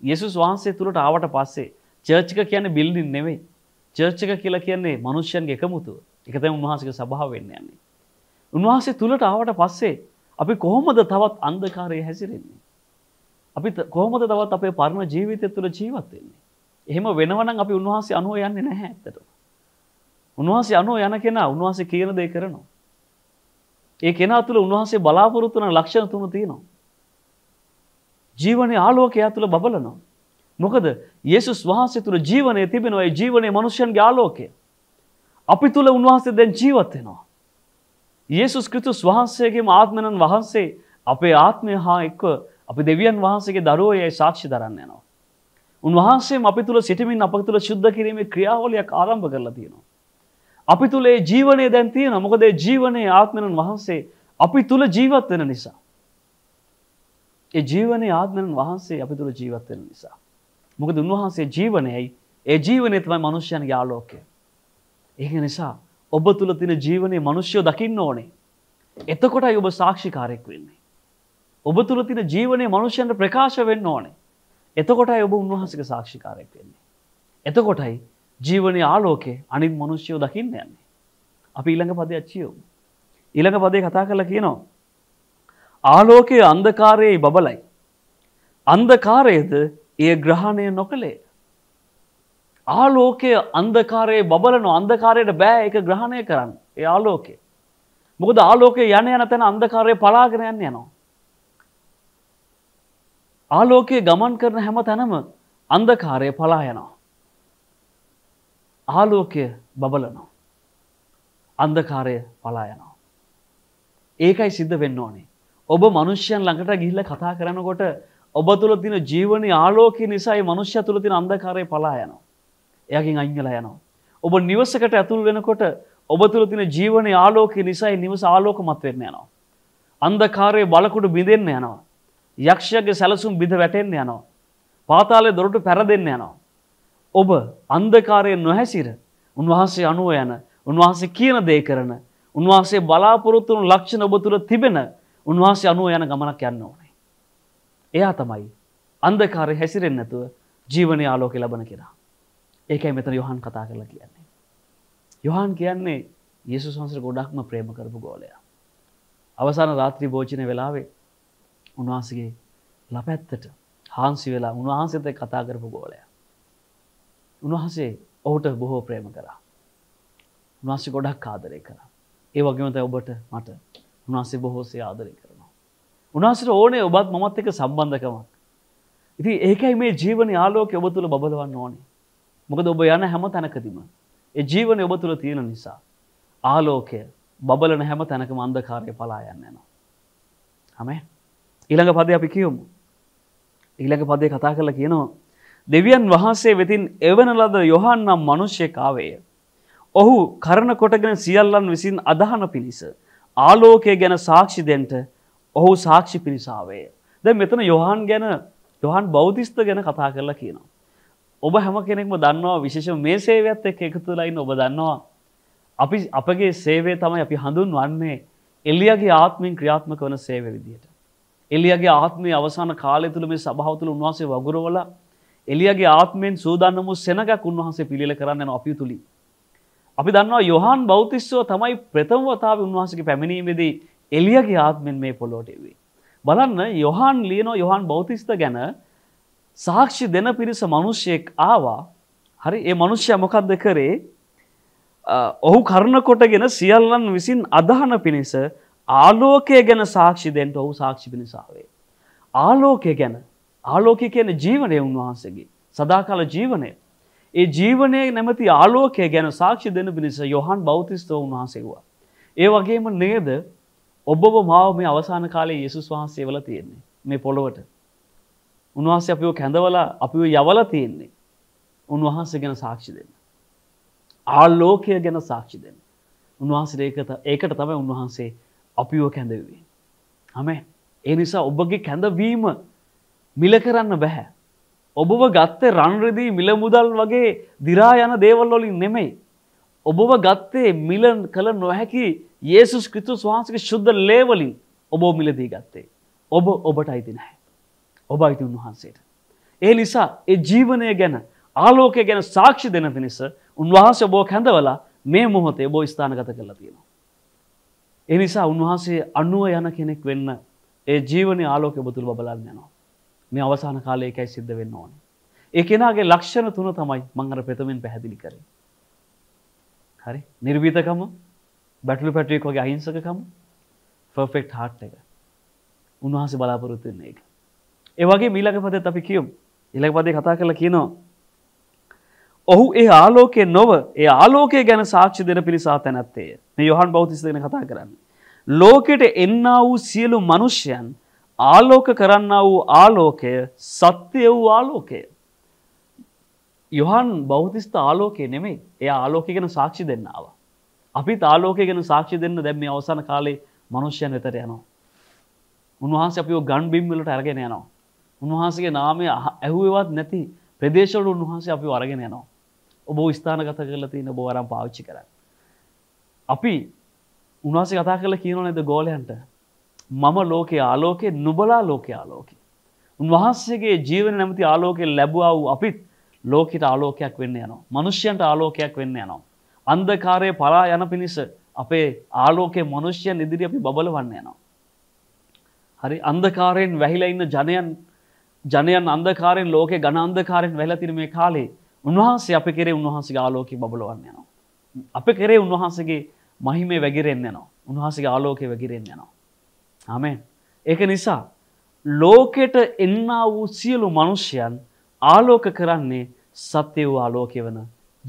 යෙසුස් වහන්සේ තුළට ආවට පස්සේ චර්ච්චක කියන බිල්ඩින් නෙවෙයි චර්ච්චක කියලා කියන්නේ මනුෂ්‍යයන්ගේ එකමුතුව එකතම උන්වහන්සේක සභාව වෙන්න යන්නේ. උන්වහන්සේ තුළට ආවට පස්සේ අපි කොහොමද තවත් අන්ධකාරයේ හැසිරෙන්නේ? අපි කොහොමද තවත් අපේ පරණ ජීවිතය තුළ ජීවත් වෙන්නේ? එහෙම වෙනවනම් අපි උන්වහන්සේ අනුව යන්නේ නැහැ ඇත්තටම. උන්වහන්සේ අනුව යන කෙනා උන්වහන්සේ කියන දේ කරනවා. ඒ කෙනා තුළ උන්වහන්සේ බලාපොරොත්තු වන ලක්ෂණ තුන තියෙනවා. ජීවනයේ ආලෝකය තුළ බබලනවා. මොකද යේසුස් වහන්සේ තුළ ජීවනයේ තිබෙනවා. ඒ ජීවනයේ මිනිසයන්ගේ ආලෝකය. අපි තුළ උන්වහන්සේ දැන් ජීවත් වෙනවා. යේසුස් ක්‍රිස්තුස් වහන්සේගේම ආත්මනන් වහන්සේ අපේ ආත්මය හා එක්ව අපි දෙවියන් වහන්සේගේ දරුවෝ යයි සාක්ෂි දරන්න යනවා. උන්වහන්සේම අපි තුළ සිටමින් අප තුළ ශුද්ධ කිරීමේ ක්‍රියාවලියක් ආරම්භ කරලා තියෙනවා. අපි තුළේ ජීවනය දැන් තියෙන මොකද ජීවනය ආත්මණන් වහන්සේ අපි තුළ ජීවත් වෙන නිසා. ඒ ජීවනය ආත්මණන් වහන්සේ අපි තුළ ජීවත් වෙන නිසා. මොකද උන්වහන්සේ ජීවනයයි ඒ ජීවනය තමයි මනුෂ්‍යයන්ගේ ආලෝකය. ඒක නිසා ඔබ තුළ තින ජීවනය මනුෂ්‍යෝ දකින්න ඕනේ. එතකොටයි ඔබ සාක්ෂිකාරයෙක් වෙන්නේ. ඔබ තුළ තින ජීවනය මනුෂ්‍යන්ට ප්‍රකාශ වෙන්න ඕනේ. එතකොටයි ඔබ උන්වහන්සක සාක්ෂිකාරයෙක් වෙන්නේ. එතකොටයි ජීවනය ආලෝකේ අනිත් මනුෂ්‍යයෝ දකින්න යන්නේ. අපි ඊළඟ පදය අච්චියෝ. ඊළඟ පදේ කතා කරලා කියනවා. ආලෝකයේ අන්ධකාරයේ බබලයි. අන්ධකාරයේද එය ග්‍රහණය නොකළේ. ආලෝකය අන්දකාරයේ බබලන අන්දකාරයට බෑ එක ග්‍රහණය කරන්න ඒ ආලෝකය. මොකද ආලෝකය යන යන තැන අන්දකාරය පලාගෙන යන්න යනවා. ආලෝකයේ ගමන් කරන හැම තැනම අන්දකාරය පලා යනවා. ආලෝකය බබලනෝ. අන්දකාරය පලායනවා. ඒකයි සිද්ධ වෙන්න ඕනේ. ඔබ මනුෂ්‍යයන් ළඟට ගිහිල්ල කතා කරනකොට ඔබ තුළ තින ජීවනි ආලෝකය නිසායි මනුෂ්‍ය තුළ තින අන්දකාරය පලා යනවා. එයකින් අංගලා යනවා. ඔබ නිවසකට ඇතුල් වෙනකොට ඔබ තුළ තින ජීවන ආලෝකය නිසායි නිවස ආලෝකමත් වෙන්න යනවා. අන්දකාරය බලකුඩු බිඳෙන්න යනවා. යක්ෂයගේ සැලසුම් බිඳ වැටෙන්න යනවා. පාතාලය දොරට පැරදෙන්න යනවා. ඔබ අන්දකාරය නොහැසිර උන්වහන්සේ අනුව යන උන්වහන්සේ කියන දේ කරන උන්වහන්සේ බලාපොරොත්තුණු ලක්ෂණ ඔබ තුළ තිබෙන උන්වහන්සේ අනුව යන ගමනක් යන්න ඕනේ. එයා තමයි අන්දකාරය හැසිරෙන් නැතුව ජීවනය ආලෝකෙ ලබන කෙනා. ඒකයි මෙතන යොහන් කතා කරලා කියන්නේ. යොහන් කියන්නේ යේසුස් වහන්සේ ගොඩක්ම ප්‍රේම කරපු ගෝලයා. අවසාන රාත්‍රී භෝජන වෙලාවේ උන්වහන්සේගේ ලපැත්තට හාන්සි වෙලා උන්වහන්සේත් කතා කරපු ගෝලයා. උන්වහන්සේ ඔහුට බොහෝ ප්‍රේම කරා. උන්වහන්සේ ගොඩක් ආදරය කරා. ඒ වගේම තමයි ඔබට මට උන්වහන්සේ බොහෝසේ ආදරය කරනවා. උන්වහන්සේට ඕනේ ඔබත් මමත් එක්ක සම්බන්ධකමක්. ඉතින් ඒකයි මේ ජීවනයේ ආලෝකය ඔබ තුල බබලවන්න ඕනේ. මොකද ඔබ යන හැම තැනකදීම ඒ ජීවනය ඔබ තුල තියෙන නිසා ආලෝකය බබලන හැම තැනකම අන්ධකාරය පලා යන්න යනවා. ආමේ. ඊළඟ පදේ අපි කියමු. ඊළඟ පදේ කතා කරලා කියනවා දෙවියන් වහන්සේ වෙතින් එවන ලද යොහන්නම් මනුෂ්‍යකාවේය. ඔහු කරන කොටගෙන සියල්ලන් විසින් අදහන පිණිස. ආලෝකය ගැන සාක්ෂි දෙන්ට ඔහු සාක්ෂි පිරිසාවේය. දැ මෙතන යොහන් ගැන යොහන් බෞතිස්ත ගැන කතා කරලා කියනවා. ඔබ හැම කෙනෙක්ම දන්නවා විශේෂ මේ සේවයක්ත් එක් එකතුලයින් ඔබ දන්නවා. අපි අපගේ සේවේ තමයි අපි හඳුන් වන්නේ එල්ලියගේ ආත්මින් ක්‍රියාත්මක වන සේව විදියට. එල්ලියගේ ආත්මය අවසාන කාලය තුළ මේ සභාවතුළ උන්වහසේ වගුරවලා එලියගේ ආත්මෙන් සූදන්නමු සෙනගක් උන්වහන්සේ පිළිල කරන්න යන අපි තුළින්. අපි දන්නවා යොහන් බෞතිස්සෝ තමයි ප්‍රථමවතාව උන්වහන්සගේ පැමිණීමේදී එලියගේ ආත්මෙන් මේ පොලෝටෙවේ. බලන්න යොහන් ලියනෝ යොහන් බෞතිස්ත ගැන සාක්ෂි දෙන පිරිස මනුෂ්‍යයෙක් ආවා හරි ඒ මනුෂ්‍ය මොකක්ද කරේ ඔහු කරුණ කොටගෙන සියල්ලන් විසින් අදහන පිණිස ආලෝකය ගැන සාක්ෂි දෙන්ට ඔහු සාක්ෂි පිණිසාවේ. ආලෝකය ගැන ආලෝකය කියන ජීවනය උන්වහන්සේගේ සදාකාල ජීවනය. ඒ ජීවනය නැමති ආලෝකය ගැන සාක්ෂි දෙන පිණිස යොහන් බෞතිස්තව උන්වහන්සේවා. ඒ වගේම නේද ඔබව මාව මේ අවසාන කාලේ යෙසුස් වහන්සේ වල තියෙන්නේ මේ පොළොවට. උන්වහන්සේ අපිෝ කැඳවලා අපිෝ යවල තියෙන්නේ. උන්වහන්සේ ගැන සාක්ෂි දෙන්න. ආල්ලෝකය ගැන සාක්ෂි දෙන්න. උන්වහන්සේ ඒකත ඒකට තමයි උන්වහන්සේ අපිෝ කැඳවේ. හමේ ඒ නිසා ඔබගේ කැඳවීම මිල කරන්න බැහැ. ඔබව ගත්තේ රන්රෙදී මිල මුදල් වගේ දිරා යන දේවල් වලින් නෙමෙයි. ඔබව ගත්තේ මිල කළ නොහැකි යේසුස් ක්‍රිස්තුස් වහන්සේගේ සුද්ධ ලේ වලින් ඔබ මිලදී ගත්තේ. ඔබ ඔබට අයිති නැහැ. ඔබ අයිති උන්වහන්සේට. ඒ නිසා ඒ ජීවනය ගැන ආලෝකය ගැන සාක්ෂි දෙන පිණිස උන්වහන්සේ ඔබව කැඳවලා මේ මොහොතේ ඔබ ස්ථානගත කරලා තියෙනවා. ඒ නිසා උන්වහන්සේ අනුව යන කෙනෙක් වෙන්න ඒ ජීවනයේ ආලෝකය ඔබ තුල බබලන්න යනවා. මේ අවසාන කාලය එකයි සිද්ධ වෙන්න ඕන. ඒ කෙනාගේ ලක්ෂණ තුන තමයි මං අර ප්‍රථමෙන් පැහැදිලි කරේ. හරි නිර්විතකම බැටලු පැටුවෙක් වගේ අහිංසකකම ෆර්ෆෙක්ට් හාට් එක. උන්වහන්සේ බලාපොරොත්තු වෙන එක. ඒ වගේ මීළඟ පදෙත් අපි කියමු. ඊළඟ පදේ කතා කරලා කියනවා ඔහු ඒ ආලෝකය නොව ඒ ආලෝකය ගැන සාක්ෂි දෙන පිරිසා තැනැත්තේය මේ යොහන් බෞතිස් දෙන කතා කරන්න. ලෝකෙට එන්නා වූ සියලු මනුෂ්‍යයන් ආලෝක කරන්නා වූ ආලෝකය සත්‍යය වූ ආලෝකය. යොහන් බෞතිස්ත ආලෝකය නෙමෙයි එය ආලෝකය ගැන සාක්ෂි දෙන්නාව. අපි තාලෝකය ගැන සාක්ෂි දෙන්න දැම් මේ අවසන කාලේ මනුෂ්‍යයන් වෙතර යනවා. උන්වහන්සේ අපිෝ ගන් බිම්වලට අරගෙන යනවා. උන්වහන්සගේ නාමය ඇහුවවත් නැති ප්‍රදේශවල උන්වහන්සේ අපි වරගෙන යනවා. ඔබ ස්ථානගත කරල තියන බෝවරම් පාවිච්චි කර. අපි උන්වහසේ කතා කල කියනො නැද ගෝලයන්ට මම ලෝකයේ ආලෝකයේ නුබලා ලෝකයේ ආලෝකය. උන්වහන්සේගේ ජීවන නැමති ආලෝකය ලැබවා වූ අපිත් ලෝකට ආලෝකයක් වෙන්න යනවා. මනුෂ්‍යයන්ට ආලෝකයක් වෙන්න යනවා. අන්දකාරය පලා යන පිණිස අපේ ආලෝකයේ මනුෂ්‍යයන් ඉදිරි අපි බබලවන්න යනවා. හරි අන්දකාරයෙන් වැහිලා ඉන්න ජනයන් ජනයන් අන්දකාරයෙන් ලෝකේ ඝන අන්දකාරයෙන් වැහිලා තියෙන මේ කාලේ උන්වහන්සේ අපේ කෙරේ උන්වහන්සේගේ ආලෝකය බබලවන්න යනවා. අපේ කෙරේ උන්වහන්සේගේ මහිමේ වැගිරෙන්න යනවා. උන්වහන්සේගේ ආලෝකය වැගිරෙන්න යනවා. ආමෙන්. ඒක නිසා ලෝකෙට එන්නා වූ සියලු මනුෂ්‍යයන් ආලෝක කරන්නේ සත්‍ය වූ ආලෝකය වන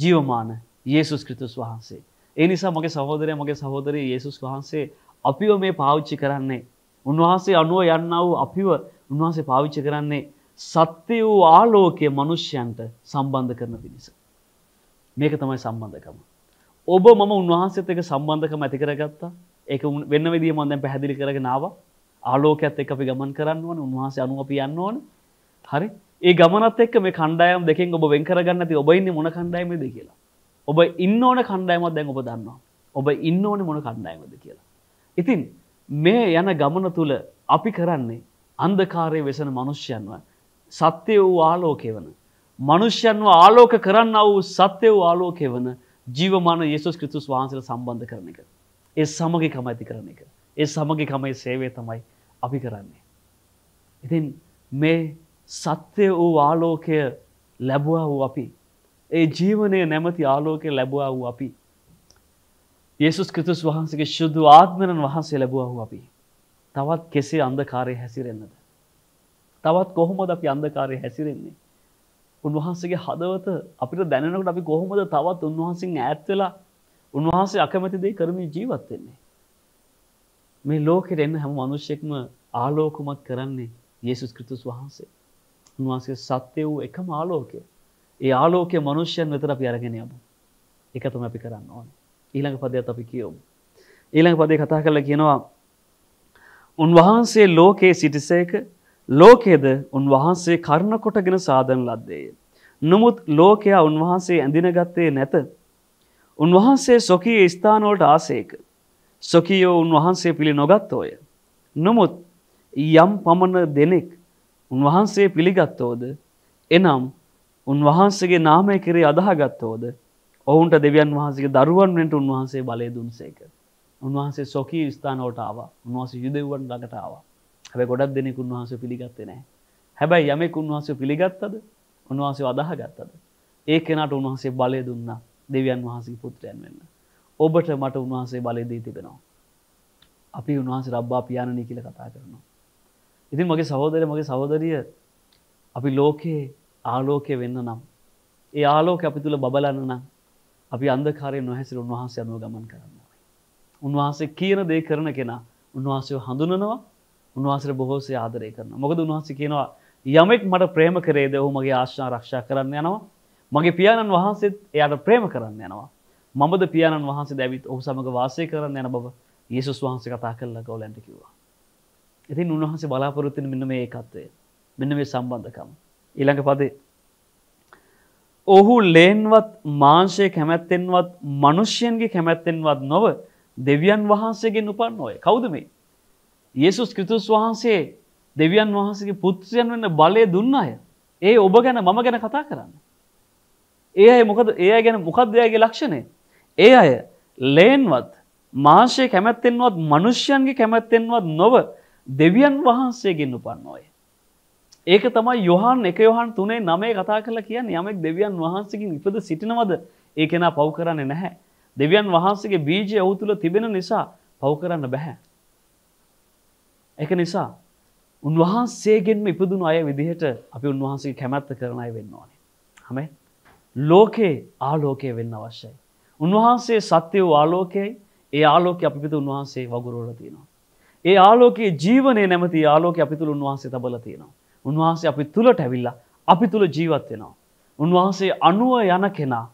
ජීවමාන යේසුස් ක්‍රිතුස් වහන්සේ. ඒ නිසා මගේ සහෝදරය මගේ සහෝදරී යේසුස් වහන්සේ අපිව මේ පාවිච්චි කරන්නේ. උන්වහන්සේ අනුව යන්න වූ අපිව උන්වහන්සේ පාවිච්චි කරන්නේ සත්‍ය වූ ආලෝකය මනුෂ්‍යයන්ට සම්බන්ධ කරන පිණිස. මේක තමයි සම්බන්ධකම. ඔබ මම උන්වහන්සේත් එක සම්බන්ධකම ඇති කරගත්තා ඒක වෙන්න විදිිය මොන්දැන් පැහැදිලි කරග නාව ආලෝකඇත් එක් අපි ගමන් කරන්න වන උන්වහස අනුව පියන්න ඕන හරි ඒ ගමනත් එක් මේ කණ්ඩායම් දෙකෙන් ඔබ වෙන් කරගන්න ඇති ඔබයින්න මොන කණ්ඩායමද කියලා ඔබ ඉන්න ඕන කණ්ඩායමත් දැන් ඔබ දන්නවා ඔබ ඉන්න ඕන මොන කණ්ඩායමද කියලා ඉතින් මේ යන ගමන තුළ අපි කරන්නේ අන්දකාරය වෙසන මනුෂ්‍යයන්ව සත්‍යය වූ ආලෝකය වන මනුෂ්‍යයන්ව ආලෝක කරන්න වූ සත්‍ය වූ ආලෝකය වන ජීවමාන යේසුස් ක්‍රිතුස් වහන්සේට සම්බන්ධ කරන එක ඒ සමගිකම ඇති කරන එක. ඒ සමගිකමයි සේවය තමයි අපි කරන්නේ. ඉතින් මේ සත්‍යය වූ ආලෝකය ලැබවා වූ අපි. ඒ ජීවනය නැමති ආලෝකය ලැබවා වූ අපි. යේසුස් කෘතුස් වහන්සගේ ශුද්ධ ආත්මණන් වහන්සේ ලැබවා වූ අපි. තවත් කෙසේ අන්දකාරය හැසිරෙන්න්නද. තවත් කොහොමද අපි අන්දකාරය හැසිරෙන්නේ. උන්වහන්සගේ හදවත අපිට දැනකට අපි කොහොමද තවත් උන්වහන්සේ ඇත්වෙලා උන්වහන්සේ අකමැති දේ කරමින් ජීවත් වෙන්නේ. මේ ලෝකෙට එන්න හැම මිනිස්සෙක්ම ආලෝකමත් කරන්නේ යේසුස් ක්‍රිස්තුස් වහන්සේ. උන්වහන්සේ සත්‍ය වූ එකම ආලෝකය. ඒ ආලෝකය මිනිස්යන් වෙතට අපි අරගෙන යමු. ඒක තමයි අපි කරන්න ඕනේ. ඊළඟ පදයට අපි කියමු. ඊළඟ පදේ කතා කරලා කියනවා උන්වහන්සේ ලෝකයේ සිටිසේක ලෝකයේද උන්වහන්සේ කරුණ කොටගෙන සාදන ලද්දේය. නමුත් ලෝකයා උන්වහන්සේ ඇඳිනගත්තේ නැත. උන්වහන්සේ සොකී ස්ථානෝලට ආසේක. සොකියෝ උන්වහන්සේ පිළි නොගත්තෝය. නොමුත් යම් පමණ දෙනෙක් උන්වහන්සේ පිළිගත්තෝද එනම් උන්වහන්සේගේ නාමය කෙරේ අදහගත්තෝද ඔවුන්ට දෙවියන් වහන්සේගේ දරුවන් වෙනට උන්වහන්සේ බලය දුන්සේක. උන්වහන්සේ සොකී ස්ථානෝට ආවා උන්වහන්සේ යුදෙව්වන් ළඟට ආවා. හැබැයි ගොඩක් දෙනෙක් උන්වහන්සේ පිළිගත්තේ නැහැ. හැබැයි යමෙක් උන්වහන්සේ පිළිගත්තද උන්වහන්සේ අදහගත්තද ඒ කෙනාට උන්වහන්සේ බලය දුන්නා දෙවියන් වහන්සේ පුත්‍රයන් වෙන්න. ඔබට මට උන්වහන්සේ බලය දී තිබෙනවා. අපි උන්වහන්සේ රබ්බා පියාණනී කියල කතා කරනවා. ඉතින් මගේ සහෝදර මගේ සහෝදරිය අපි ලෝකයේ ආලෝකය වෙන්න නම්. ඒ ආලෝක අපි තුළ බබලන්න නම් අපි අන්දකාරය නොහැසිර උන්වහන්ස අනුව ගමන් කරන්න. උන්වහන්සේ කියන දේ කරන කෙනා උන්වහන්සය හඳුනනවා උන්වහසර බොහෝසේ ආදරය කරන. මොකද උන්වහස කියනවා යමෙක් මට ප්‍රේම කරේද ඔහු මගේ ආශ්නා රක්ෂා කරන්න යනවා මගේ පියාණන් වහන්සේත් එයාට ප්‍රේම කරන්න යනවා. මමද පියාණන් වහන්සේ දැවිත් ඔහු සමඟ වාසය කරන්න යන බව ඒසුස් වහන්සේ කතා කරලා ගෝලන්ට කිව්වා. ඉතින් උන්වහන්සේ බලාපොරොත්තුන මෙන්න මේ ඒකත්වය මෙන්න මේ සම්බන්ධකම. ඊළඟ පදේ. ඔහු ලේන්වත් මාංශය කැමැත්තෙන්වත් මනුෂ්‍යයන්ගේ කැමැත්තෙන්වත් නොව දෙවියන් වහන්සේගෙන් උපන් නොය කෞද මේ. ඒසුස් කෘතුස් වහන්සේ දෙවියන් වහන්සගේ පුත්‍රයන් වන්න බලය දුන්න අය. ඒ ඔබ ගැන මම ගැන කතා කරන්න. ඒ අය මොකද ඒ ගැන මොකක්දයාගේ ලක්ෂණය. ඒ අය ලේන්වත් මාශය කැමැත්තෙන්වත් මනුෂ්‍යයන්ගේ කැමැත්තෙන්වත් නොව දෙවියන් වහන්සේගෙන් උපන්නෝය. ඒක තමයි යොහන් එක යොහන් තුනේ නමේ කතා කරලා කියන්න යමෙක් දෙවියන් වහන්සකින් ඉපද සිටිනවද ඒ කෙනා පව් කරන්නේ නැහැ. දෙවියන් වහන්සගේ බීජය ඔහු තුළ තිබෙන නිසා පව් කරන්න බැහැ. එක නිසා උන්වහන්සේගෙන්ම ඉපදුණු අය විදිහට අපි උන්වහන්සේ කැමැත්ත කරනයි වෙන්න ඕනේ. හමයි ලෝකේ ආලෝකය වෙන්න අවශ්‍යයි. උන්වහන්සේ සත්‍ය වූ ආලෝකයයි ඒ ආලෝකය අපි පිතු උන්වහන්සේ වගුරුවල තියෙනවා. ඒ ආලෝකයේ ජීවනය නැමති ආලෝකය අපි තුළ උන්වහන්සේ තබල තියෙනවා. උන්වහන්සේ අපි තුළට ඇවිල්ලා අපි තුළ ජීවත් වෙනවා. උන්වහන්සේ අනුව යන කෙනා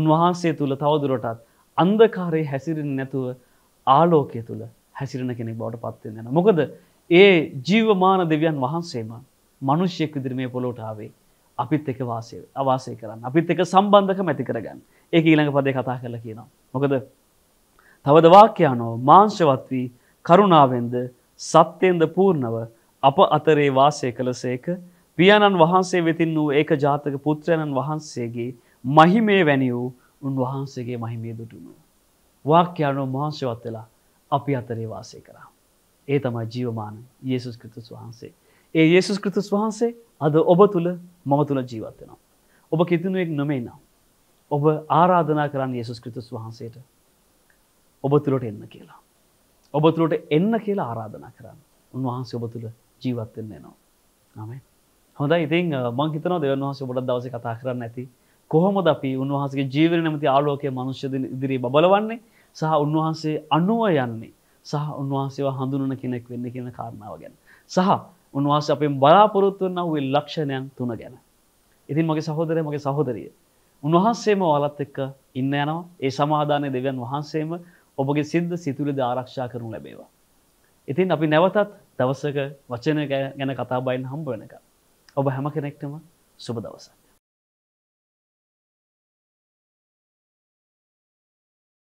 උන්වහන්සේ තුළ තවදුරටත් අන්දකාරයේ හැසිරෙන නැතුව ආලෝකය තුළ හැසිරෙන කෙනෙක් බවට පත්වෙන. මොකද ඒ ජීවමාන දෙවියන් වහන්සේම මනුෂ්‍යයෙක් විදිර මේ පොලොටාවේ අපිත් එක වාසය අවාසය කරන්න අපිත් එක සම්බන්ධක මැති කරගන්න ඒ ඊළඟ පදේ කතා කරල කියනවා. මොකද තවද වාක්‍යයානෝ මාංශවත් වී කරුණාවෙන්ද සත්‍යයෙන්ද පූර්ණව අප අතරේ වාසය කළ සේක පියාණන් වහන්සේ වෙතින් වූ ඒක ජාතක පුත්‍රයණන් වහන්සේගේ මහිමේ වැනි වූ උන්වහන්සේගේ මහිමේ දුටුණු. වාක්‍යයානෝ මාංශවත් වෙලා අපි අතරේ වාසය කරා. ඒ තමයි ජීවමාන යේසුස් කෘතුස් වහන්සේ. ඒ ඒසු කෘතුස් වහන්සේ අද ඔබ තුළ මම තුළ ජීවත්වෙනවා. ඔබ කිතුනුවෙක් නොමේ නම්. ඔබ ආරාධනා කරන්න ඒසුස් කෘතුස් වහන්සේට ඔබ තුළට එන්න කියලා. ඔබ තුළට එන්න කියලා ආරාධනා කරන්න උන්වහන්සේ ඔබ තුළ ජීවත්වෙන්නේ නවා. නමේ හොඳ ඉතින් මංහිතන දෙවන් වහස ඔබට දවස කතා කරන්න ඇති. කොහොමද අපි උන්වහන්සගේ ජීවර නැමති ආලෝකය මනුෂ්‍යද ඉදිරී බලවන්නේ සහ උන්වහන්සේ අනුව යන්නේ සහ උන්වහන්සේ හඳුනන කෙනෙක් වෙන්න කියන කාරණාව ගැන. සහ උන්වහස අපෙන් බලාපොරොත්තුවන්න වූ ලක්ෂණයන් තුන ගැන. ඉතින් මගේ සහෝදරය මගේ සහෝදරිය. උන්වහන්සේම ඔයාලත් එක්ක ඉන්න යනවා ඒ සමාධානය දෙවන් වහන්සේම ඔබගේ සිද්ධ සිතුලි ආරක්ෂා කරනු ලැබේවා. ඉතින් අපි නැවතත් දවසක වචන ගැන කතාබයින් හම්බ වෙනක. ඔබ හැම කෙනෙක්ටම සුබ දවසක්.